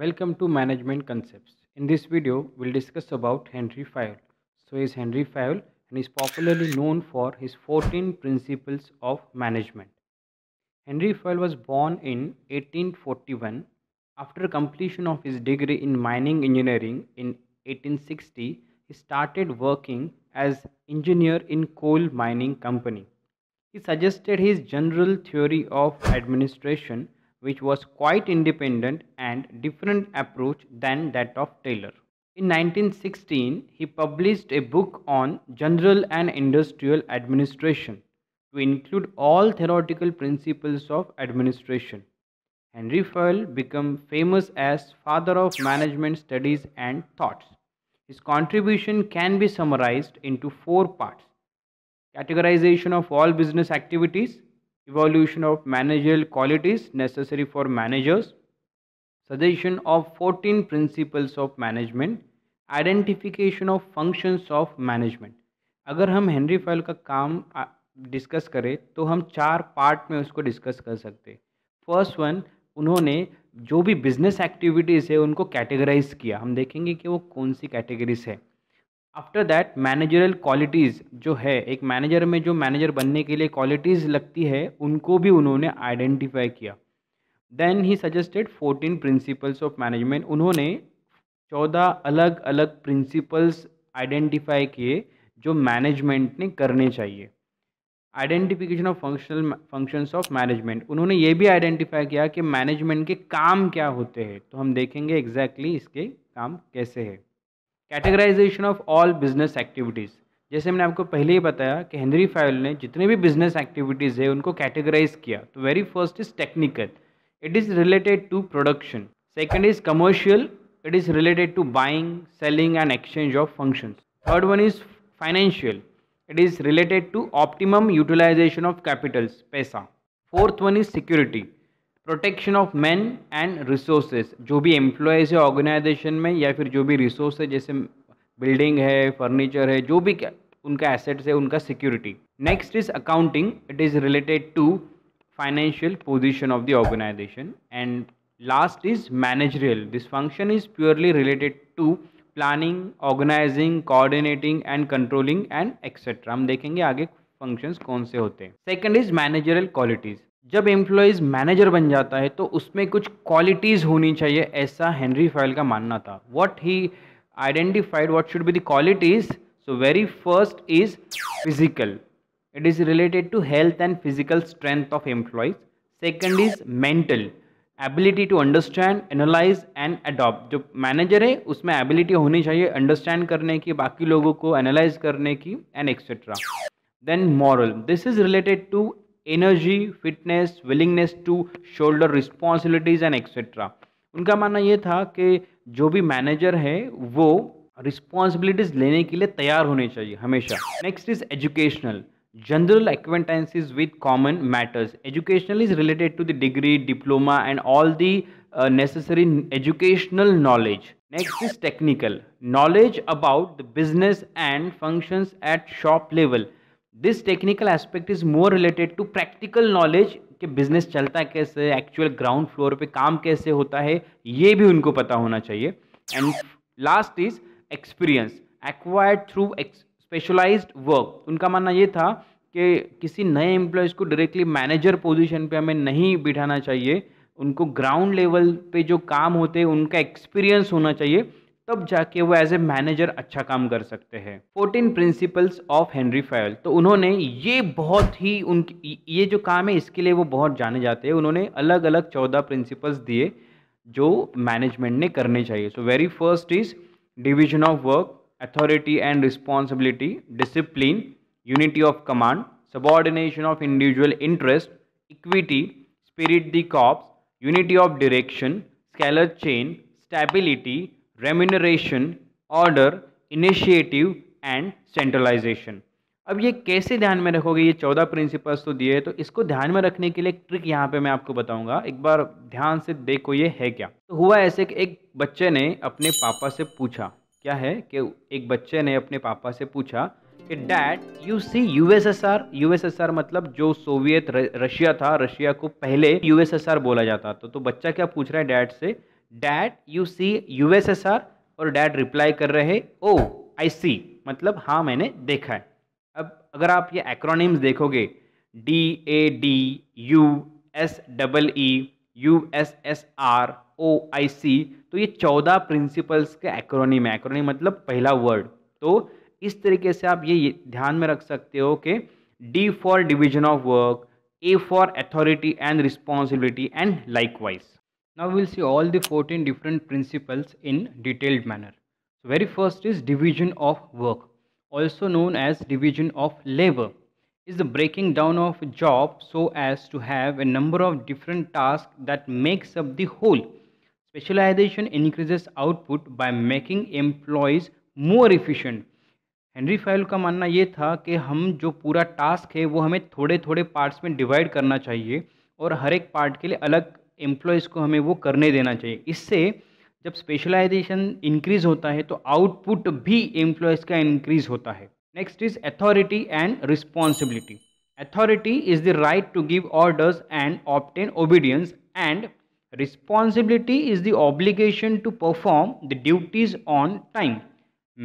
Welcome to Management Concepts. In this video, we'll discuss about Henry Fayol. So is Henry Fayol and is popularly known for his 14 principles of management. Henry Fayol was born in 1841. After completion of his degree in mining engineering in 1860, he started working as engineer in coal mining company. He suggested his general theory of administration which was quite independent and different approach than that of Taylor. In 1916, he published a book on General and Industrial Administration to include all theoretical principles of administration. Henry Fayol became famous as father of management studies and thoughts. His contribution can be summarized into four parts. Categorization of all business activities, evolution of managerial qualities necessary for managers, suggestion of 14 principles of management, identification of functions of management अगर हम Henry foil का काम discuss करें तो हम चार part में उसको डिस्कस कर सकते हैं फर्स्ट वन उन्होंने जो भी बिजनेस एक्टिविटीज़ है उनको कैटेगराइज किया हम देखेंगे कि वो कौन सी कैटेगरीज है आफ्टर दैट मैनेजरल क्वालिटीज़ जो है एक मैनेजर में जो मैनेजर बनने के लिए क्वालिटीज़ लगती है उनको भी उन्होंने आइडेंटिफाई किया then he suggested fourteen principles of management उन्होंने चौदह अलग अलग प्रिंसिपल्स आइडेंटिफाई किए जो मैनेजमेंट ने करने चाहिए identification of functional functions of management उन्होंने ये भी आइडेंटिफाई किया कि मैनेजमेंट के काम क्या होते हैं तो हम देखेंगे एग्जैक्टली exactly इसके काम कैसे हैं categorization of all business activities जैसे मैंने आपको पहले ही बताया कि हेनरी फाइल ने जितने भी बिजनेस एक्टिविटीज़ है उनको कैटेगराइज किया तो very first is technical it is related to production second is commercial it is related to buying selling and exchange of functions third one is financial it is related to optimum utilization of capitals पैसा fourth one is security protection of man and resources जो भी employees है organisation में या फिर जो भी resource है जैसे बिल्डिंग है फर्नीचर है जो भी क्या उनका एसेट्स है उनका security next is accounting it is related to financial position of the organization and last is managerial this function is purely related to planning organizing coordinating and controlling and etcetera हम देखेंगे आगे functions कौन से होते हैं second is managerial qualities जब employees manager बन जाता है तो उसमें कुछ क्वालिटीज़ होनी चाहिए ऐसा हेनरी फाइल का मानना था what he identified what should be the qualities so very first is physical it is related to health and physical strength of employees second is mental ability to understand analyse and adopt जो manager है उसमें ability होनी चाहिए understand करने की बाकी लोगों को एनालाइज करने की and etcetera then moral this is related to energy fitness willingness to shoulder responsibilities and etcetera उनका मानना यह था कि जो भी मैनेजर है वो रिस्पॉन्सिबिलिटीज़ लेने के लिए तैयार होने चाहिए हमेशा next is educational general acquaintances with common matters educational is related to the degree diploma and all the uh, necessary educational knowledge next is technical knowledge about the business and functions at shop level this technical aspect is more related to practical knowledge कि business चलता है कैसे actual ground floor पे काम कैसे होता है ये भी उनको पता होना चाहिए and last is experience acquired through specialize work उनका मानना ये था कि किसी नए एम्प्लॉयज़ को डायरेक्टली मैनेजर पोजीशन पे हमें नहीं बिठाना चाहिए उनको ग्राउंड लेवल पे जो काम होते हैं उनका एक्सपीरियंस होना चाहिए तब जाके वो एज ए मैनेजर अच्छा काम कर सकते हैं फोर्टीन प्रिंसिपल्स ऑफ हेनरी फैल तो उन्होंने ये बहुत ही उन ये जो काम है इसके लिए वो बहुत जाने जाते हैं उन्होंने अलग अलग चौदह प्रिंसिपल्स दिए जो मैनेजमेंट ने करने चाहिए so very first is division of work authority and responsibility discipline unity of command subordination of individual interest equity spirit de corps unity of direction scalar chain stability remuneration order initiative and centralization अब ये कैसे ध्यान में रखोगे ये चौदह principles तो दिए तो इसको ध्यान में रखने के लिए एक ट्रिक यहाँ पे मैं आपको बताऊंगा एक बार ध्यान से देखो ये है क्या तो हुआ ऐसे कि एक बच्चे ने अपने पापा से पूछा क्या है कि एक बच्चे ने अपने पापा से पूछा कि dad you see USSR USSR मतलब जो सोवियत रशिया था रशिया को पहले यूएसएसआर बोला जाता तो तो बच्चा क्या पूछ रहा है डैड से that you see U S S R और डैट रिप्लाई कर रहे ओ आई सी मतलब हाँ मैंने देखा है अब अगर आप ये एक्रोनिम्स देखोगे D A D U S double E U S S R O I C तो ये चौदह प्रिंसिपल्स के एक्रोनिम है एक्रोनिम मतलब पहला वर्ड तो इस तरीके से आप ये ध्यान में रख सकते हो कि D for division of work A for authority and responsibility and likewise Now we will see all the 14 different principles in detailed manner. So very first is division of work, also known as division of labor, is the breaking down of a job so as to have a number of different tasks that makes up the whole. Specialization increases output by making employees more efficient. Henri Fayol का मानना ये था कि हम जो पूरा task है वो हमें थोड़े थोड़े पार्ट्स में डिवाइड करना चाहिए और हर एक पार्ट के लिए अलग एम्प्लॉयज़ को हमें वो करने देना चाहिए इससे जब स्पेशलाइजेशन इंक्रीज होता है तो आउटपुट भी एम्प्लॉयज़ का इंक्रीज होता है next is authority and responsibility authority is the right to give orders and obtain obedience and responsibility is the obligation to perform the duties on time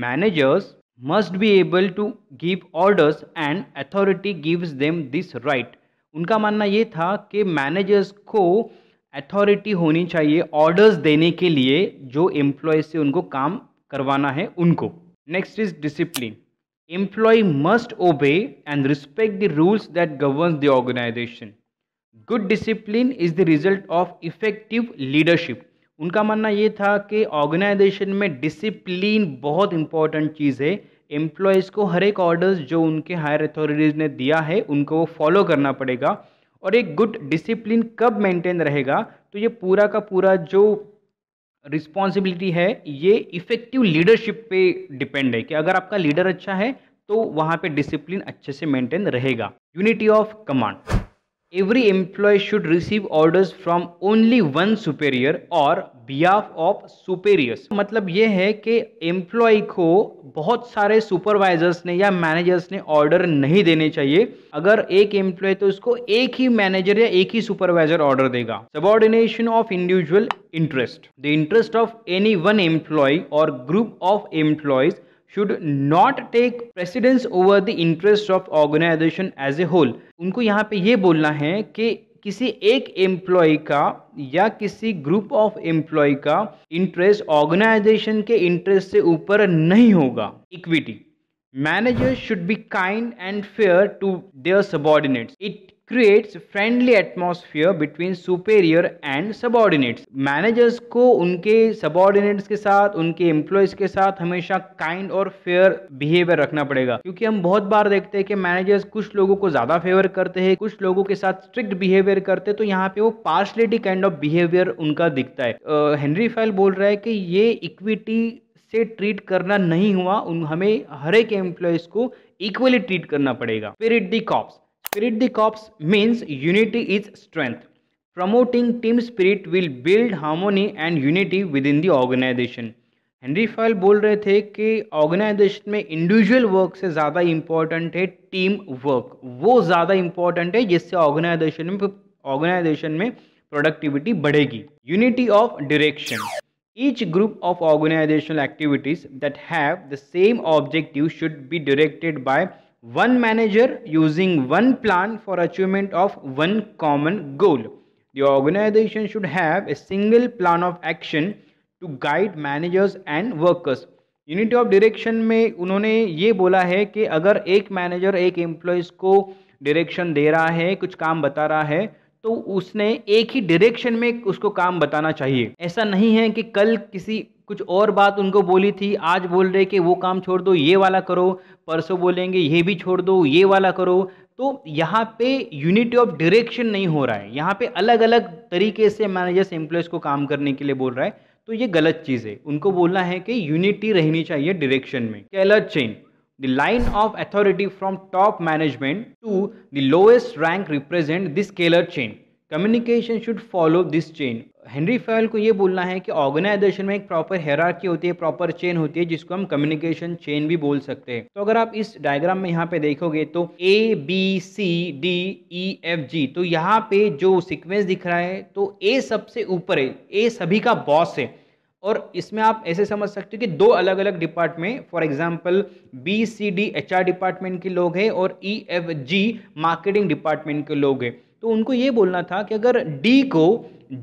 managers must be able to give orders and authority gives them this right उनका मानना ये था कि managers को authority होनी चाहिए orders देने के लिए जो एम्प्लॉय से उनको काम करवाना है उनको next is discipline employee must obey and respect the rules that govern the organization good discipline is the result of effective leadership उनका मानना ये था कि ऑर्गेनाइजेशन में डिसिप्लिन बहुत इंपॉर्टेंट चीज़ है एम्प्लॉयज़ को हर एक ऑर्डर्स जो उनके हायर अथॉरिटीज़ ने दिया है उनको वो फॉलो करना पड़ेगा और एक गुड डिसिप्लिन कब मेंटेन रहेगा तो ये पूरा का पूरा जो रिस्पॉन्सिबिलिटी है ये इफेक्टिव लीडरशिप पे डिपेंड है कि अगर आपका लीडर अच्छा है तो वहाँ पे डिसिप्लिन अच्छे से मेंटेन रहेगा unity of command every employee should receive orders from only one superior और बिहाफ ऑफ superiors मतलब यह है कि एम्प्लॉय को बहुत सारे सुपरवाइजर्स ने या मैनेजर्स ने ऑर्डर नहीं देने चाहिए अगर एक एम्प्लॉय तो उसको एक ही मैनेजर या एक ही सुपरवाइजर ऑर्डर देगा subordination of individual interest the interest of any one employee और group of employees should not take precedence over the interest of organization as a whole उनको यहाँ पे ये बोलना है कि किसी एक एम्प्लॉय का या किसी ग्रुप ऑफ एम्प्लॉय का इंटरेस्ट ऑर्गेनाइजेशन के इंटरेस्ट से ऊपर नहीं होगा equity manager should be kind and fair to their subordinates it creates friendly atmosphere between superior and subordinates managers को उनके सबॉर्डिनेट्स के साथ उनके एम्प्लॉयज के साथ हमेशा काइंड और फेयर बिहेवियर रखना पड़ेगा क्योंकि हम बहुत बार देखते हैं कि मैनेजर्स कुछ लोगों को ज्यादा फेवर करते हैं कुछ लोगों के साथ स्ट्रिक्ट बिहेवियर करते हैं तो यहाँ पे वो पार्शलिटी काइंड ऑफ बिहेवियर उनका दिखता है हेनरी uh, फाइल बोल रहा है कि ये इक्विटी से ट्रीट करना नहीं हुआ उन हमें हर एक एम्प्लॉयज को इक्वली ट्रीट करना पड़ेगा फिर it de corps spirit the means unity is strength promoting team spirit will build harmony and unity within the organization. Henri Fayol बोल रहे थे कि ऑर्गेनाइजेशन में इंडिविजुअल वर्क से ज़्यादा इम्पॉर्टेंट है टीम वर्क वो ज़्यादा इंपॉर्टेंट है जिससे ऑर्गेनाइजेशन में ऑर्गेनाइजेशन में प्रोडक्टिविटी बढ़ेगी unity of direction each group of organizational activities that have the same objective should be directed by one manager using one plan for achievement of one common goal the organization should have a single plan of action to guide managers and workers unit of direction में उन्होंने ये बोला है कि अगर एक manager एक employees को डायरेक्शन दे रहा है कुछ काम बता रहा है तो उसने एक ही डायरेक्शन में उसको काम बताना चाहिए ऐसा नहीं है कि कल किसी कुछ और बात उनको बोली थी आज बोल रहे कि वो काम छोड़ दो ये वाला करो परसों बोलेंगे ये भी छोड़ दो ये वाला करो तो यहाँ पे यूनिटी ऑफ डायरेक्शन नहीं हो रहा है यहाँ पे अलग अलग तरीके से मैनेजर्स एम्प्लॉयज़ को काम करने के लिए बोल रहा है तो ये गलत चीज़ है उनको बोलना है कि यूनिटी रहनी चाहिए डायरेक्शन में alert chain the line of authority from top management to the lowest rank represent this scalar chain communication should follow this chain Henri Fayol को ये बोलना है कि ऑर्गेनाइजेशन में एक प्रॉपर हेरार्की होती है प्रॉपर चेन होती है जिसको हम कम्युनिकेशन चेन भी बोल सकते हैं तो अगर आप इस डायग्राम में यहाँ पे देखोगे तो A B C D E F G तो यहाँ पे जो सिक्वेंस दिख रहा है तो ए सबसे ऊपर है ए सभी का बॉस है और इसमें आप ऐसे समझ सकते हो कि दो अलग अलग department for example B C D H R department के लोग हैं और E F G marketing department के लोग हैं तो उनको ये बोलना था कि अगर डी को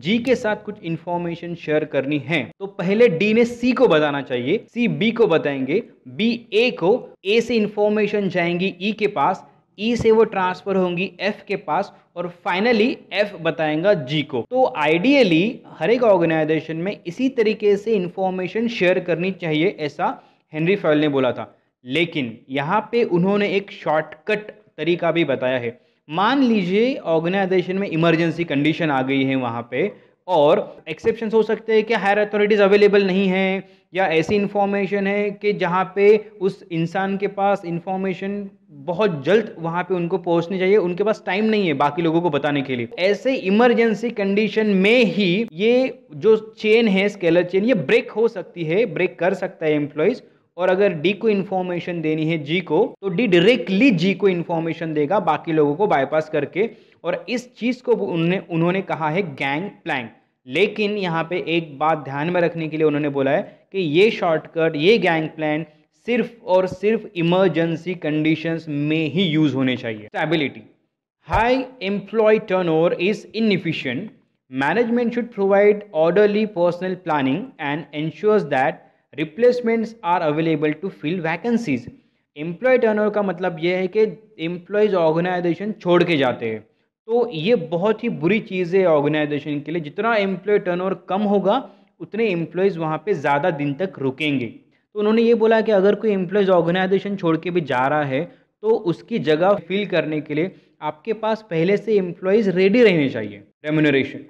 जी के साथ कुछ इन्फॉर्मेशन शेयर करनी है तो पहले डी ने सी को बताना चाहिए सी बी को बताएंगे बी ए को ए से इंफॉर्मेशन जाएंगी ई e के पास ई e से वो ट्रांसफर होंगी एफ के पास और फाइनली एफ बताएगा जी को तो आइडियली हर एक ऑर्गेनाइजेशन में इसी तरीके से इंफॉर्मेशन शेयर करनी चाहिए ऐसा हेनरी फॉयल ने बोला था लेकिन यहाँ पे उन्होंने एक शॉर्टकट तरीका भी बताया है मान लीजिए ऑर्गेनाइजेशन में इमरजेंसी कंडीशन आ गई है वहाँ पे और एक्सेप्शन हो सकते हैं कि हायर अथॉरिटीज़ अवेलेबल नहीं है या ऐसी इन्फॉर्मेशन है कि जहाँ पे उस इंसान के पास इन्फॉर्मेशन बहुत जल्द वहाँ पे उनको पहुँचनी चाहिए उनके पास टाइम नहीं है बाकी लोगों को बताने के लिए ऐसे इमरजेंसी कंडीशन में ही ये जो चेन है स्केलर चेन ये ब्रेक हो सकती है ब्रेक कर सकता है एम्प्लॉयज़ और अगर डी को इन्फॉर्मेशन देनी है जी को तो डी डायरेक्टली जी को इन्फॉर्मेशन देगा बाकी लोगों को बाईपास करके और इस चीज़ को उन्होंने उन्होंने कहा है गैंग प्लैंक लेकिन यहाँ पे एक बात ध्यान में रखने के लिए उन्होंने बोला है कि ये शॉर्टकट ये गैंग प्लान सिर्फ और सिर्फ इमरजेंसी कंडीशंस में ही यूज़ होने चाहिए stability high employee turnover is inefficient management should provide orderly personnel planning and ensures that replacements are available to fill vacancies employee turnover का मतलब यह है कि एम्प्लॉयज़ ऑर्गेनाइजेशन छोड़ के जाते हैं तो ये बहुत ही बुरी चीज़ है ऑर्गेनाइजेशन के लिए जितना एम्प्लॉय टर्नओवर कम होगा उतने एम्प्लॉयज़ वहाँ पे ज़्यादा दिन तक रुकेंगे तो उन्होंने ये बोला कि अगर कोई एम्प्लॉयज़ ऑर्गेनाइजेशन छोड़ के भी जा रहा है तो उसकी जगह फिल करने के लिए आपके पास पहले से एम्प्लॉयज़ रेडी रहने चाहिए remuneration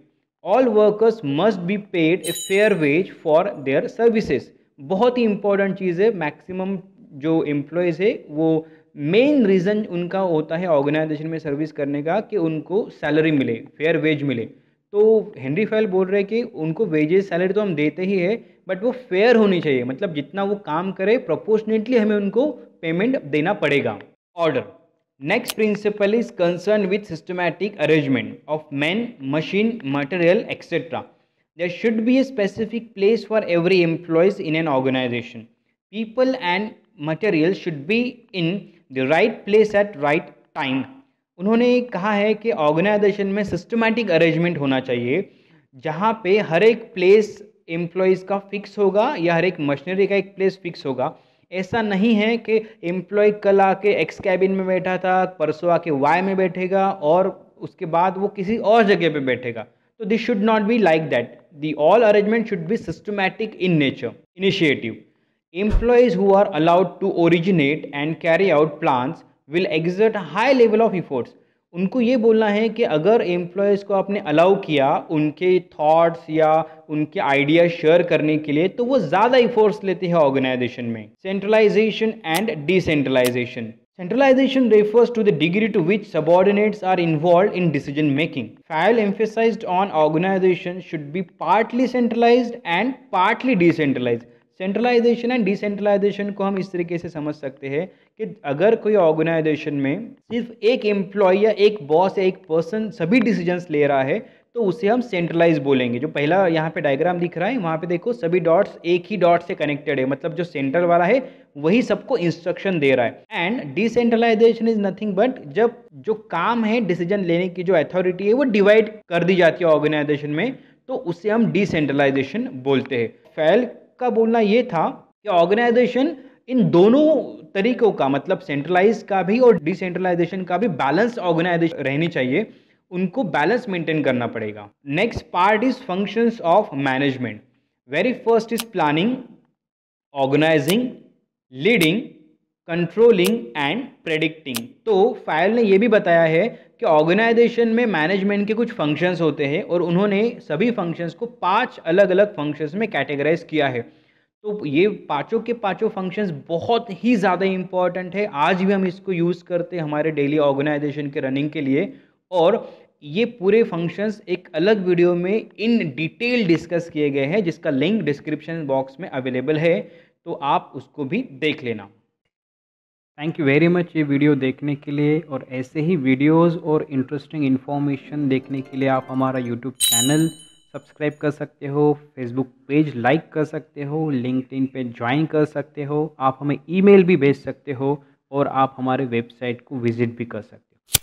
all workers must be paid a fair wage for their services बहुत ही इंपॉर्टेंट चीज़ है मैक्सिमम जो एम्प्लॉयज़ है वो मेन रीज़न उनका होता है ऑर्गेनाइजेशन में सर्विस करने का कि उनको सैलरी मिले फेयर वेज मिले तो हेनरी फैल बोल रहे हैं कि उनको वेजेस सैलरी तो हम देते ही है बट वो फेयर होनी चाहिए मतलब जितना वो काम करे प्रोपोर्शनेटली हमें उनको पेमेंट देना पड़ेगा order next principle is concern with systematic arrangement of man machine material etcetera there should be a specific place for every employees in an organization people and material should be in the right place at right time उन्होंने कहा है कि organisation में systematic arrangement होना चाहिए जहाँ पे हर एक प्लेस एम्प्लॉयज़ का फिक्स होगा या हर एक मशीनरी का एक प्लेस फिक्स होगा ऐसा नहीं है कि एम्प्लॉय कल आके एक्स कैबिन में बैठा था परसों आके वाई में बैठेगा और उसके बाद वो किसी और जगह पे बैठेगा So this should not be like that. The all arrangement should be systematic in nature. Initiative. Employees who are allowed to originate and carry out plans will exert high level of efforts. उनको ये बोलना है कि अगर employees को आपने allow किया उनके थॉट्स या उनके आइडिया शेयर करने के लिए तो वो ज़्यादा इफोर्ट्स लेते हैं ऑर्गेनाइजेशन में centralization and decentralization Centralization refers to the degree to which subordinates are involved in decision making. Fayol emphasized on organization should be partly centralized and partly decentralized. Centralization and decentralization को हम इस तरीके से समझ सकते हैं कि अगर कोई ऑर्गेनाइजेशन में सिर्फ एक एम्प्लॉय या एक बॉस या एक पर्सन सभी डिसीजंस ले रहा है तो उसे हम सेंट्रलाइज बोलेंगे जो पहला यहाँ पे डायग्राम दिख रहा है वहाँ पे देखो सभी डॉट्स एक ही डॉट से कनेक्टेड है मतलब जो सेंटर वाला है वही सबको इंस्ट्रक्शन दे रहा है and decentralization is nothing but जब जो काम है डिसीजन लेने की जो अथॉरिटी है वो डिवाइड कर दी जाती है ऑर्गेनाइजेशन में तो उसे हम डिसेंट्रलाइजेशन बोलते हैं फैल का बोलना ये था कि ऑर्गेनाइजेशन इन दोनों तरीकों का मतलब सेंट्रलाइज का भी और डिसेंट्रलाइजेशन का भी बैलेंस ऑर्गेनाइजेशन रहनी चाहिए उनको बैलेंस मेंटेन करना पड़ेगा next part is functions of management very first is planning organizing leading controlling and predicting तो फाइल ने यह भी बताया है कि ऑर्गेनाइजेशन में मैनेजमेंट के कुछ फंक्शंस होते हैं और उन्होंने सभी फंक्शंस को पांच अलग अलग फंक्शंस में कैटेगराइज किया है तो ये पांचों के पांचों फंक्शंस बहुत ही ज़्यादा इंपॉर्टेंट है आज भी हम इसको यूज़ करते हैं हमारे डेली ऑर्गेनाइजेशन के रनिंग के लिए और ये पूरे फंक्शंस एक अलग वीडियो में इन डिटेल डिस्कस किए गए हैं जिसका लिंक डिस्क्रिप्शन बॉक्स में अवेलेबल है तो आप उसको भी देख लेना थैंक यू वेरी मच ये वीडियो देखने के लिए और ऐसे ही वीडियोस और इंटरेस्टिंग इन्फॉर्मेशन देखने के लिए आप हमारा यूट्यूब चैनल सब्सक्राइब कर सकते हो फेसबुक पेज लाइक कर सकते हो लिंकड इन पर ज्वाइन कर सकते हो आप हमें ईमेल भी भेज सकते हो और आप हमारे वेबसाइट को विज़िट भी कर सकते हो